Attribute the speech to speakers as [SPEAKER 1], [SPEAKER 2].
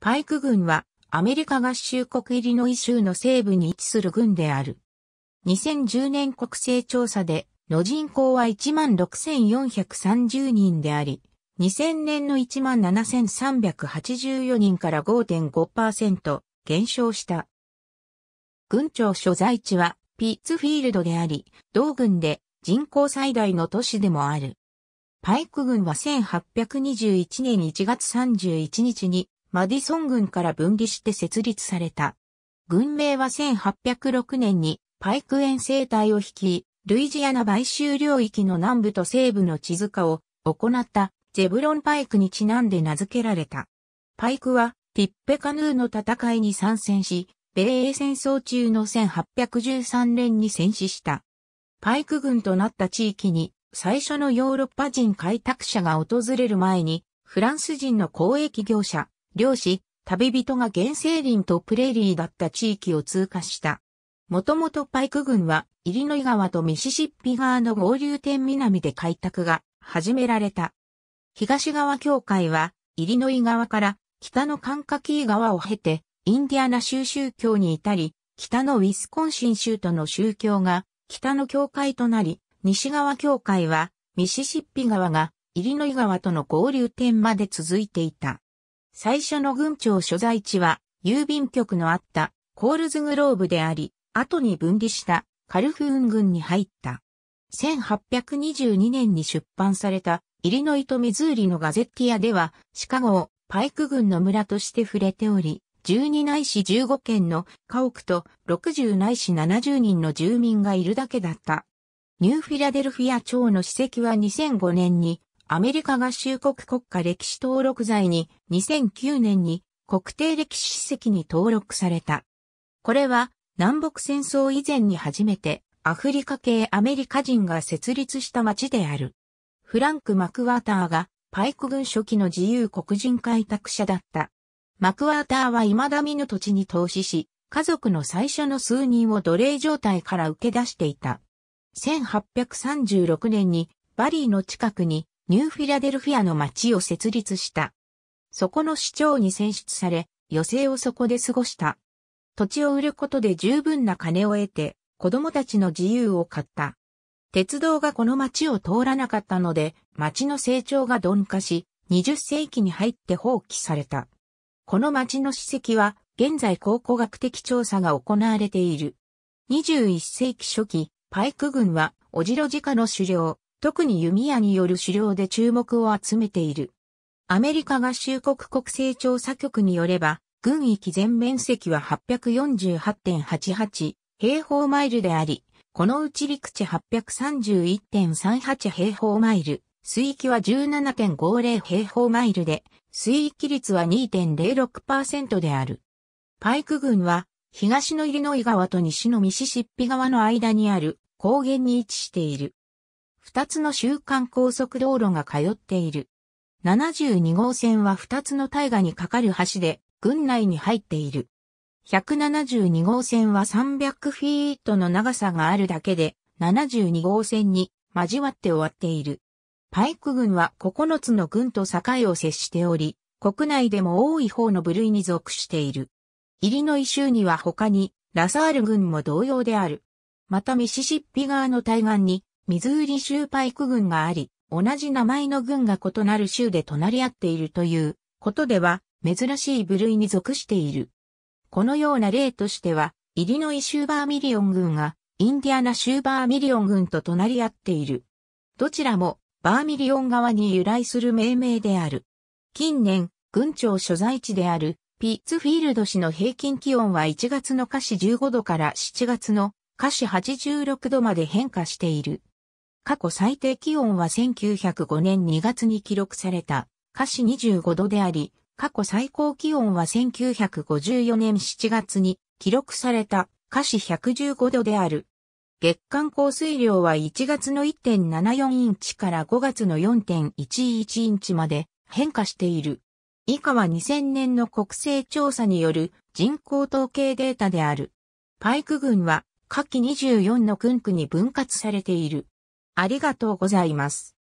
[SPEAKER 1] パイク軍はアメリカ合衆国イリノイ州の西部に位置する軍である。2010年国勢調査での人口は16,430人であり、2000年の17,384人から5.5%減少した。軍庁所在地はピッツフィールドであり、同軍で人口最大の都市でもある。パイク軍は1821年1月31日にマディソン軍から分離して設立された。軍名は1806年にパイク遠征隊を率い、ルイジアナ買収領域の南部と西部の地図化を行ったゼブロンパイクにちなんで名付けられた。パイクはティッペカヌーの戦いに参戦し、米英戦争中の1813年に戦死した。パイク軍となった地域に最初のヨーロッパ人開拓者が訪れる前に、フランス人の交易業者、漁師、旅人が原生林とプレーリーだった地域を通過した。もともとパイク郡は、イリノイ川とミシシッピ川の合流点南で開拓が始められた。東側教会は、イリノイ川から北のカンカキー川を経て、インディアナ州宗教に至り、北のウィスコンシン州との宗教が北の教会となり、西側教会はミシシッピ川がイリノイ川との合流点まで続いていた。最初の軍庁所在地は、郵便局のあったコールズグローブであり、後に分離したカルフーン軍に入った。1822年に出版されたイリノイとミズーリのガゼッティアでは、シカゴをパイク軍の村として触れており、12内市15県の家屋と60内市70人の住民がいるだけだった。ニューフィラデルフィア町の史跡は2005年にアメリカ合衆国国家歴史登録財に2009年に国定歴史史跡に登録された。これは南北戦争以前に初めてアフリカ系アメリカ人が設立した町である。フランク・マクワーターがパイク軍初期の自由黒人開拓者だった。マクワーターは未だ見ぬ土地に投資し、家族の最初の数人を奴隷状態から受け出していた。1836年にバリーの近くにニューフィラデルフィアの町を設立した。そこの市長に選出され、余生をそこで過ごした。土地を売ることで十分な金を得て、子供たちの自由を買った。鉄道がこの町を通らなかったので、町の成長が鈍化し、20世紀に入って放棄された。この町の史跡は、現在考古学的調査が行われている。21世紀初期、パイク軍は、オジロジカの狩猟、特に弓矢による狩猟で注目を集めている。アメリカ合衆国国勢調査局によれば、軍域全面積は848.88平方マイルであり、このうち陸地831.38平方マイル、水域は17.50平方マイルで、水域率は2.06%である。パイク軍は、東のイリノイ川と西のミシシッピ川の間にある高原に位置している。2つの週間高速道路が通っている。72号線は2つの大河に架かる橋で、軍内に入っている。172号線は300フィートの長さがあるだけで、72号線に交わって終わっている。パイク軍は9つの軍と境を接しており、国内でも多い方の部類に属している。イリノイ州には他に、ラサール軍も同様である。またミシシッピ川の対岸にミズーリ州パイク軍があり、同じ名前の軍が異なる州で隣り合っているということでは珍しい部類に属している。このような例としては、イリノイ州バーミリオン軍がインディアナ州バーミリオン軍と隣り合っている。どちらもバーミリオン側に由来する命名である。近年、軍庁所在地であるピッツフィールド市の平均気温は1月の下市15度から7月の下市86度まで変化している。過去最低気温は1905年2月に記録された、華氏25度であり、過去最高気温は1954年7月に記録された、華氏115度である。月間降水量は1月の1.74インチから5月の4.11インチまで変化している。以下は2000年の国勢調査による人口統計データである。パイク群は下記24の郡区に分割されている。ありがとうございます。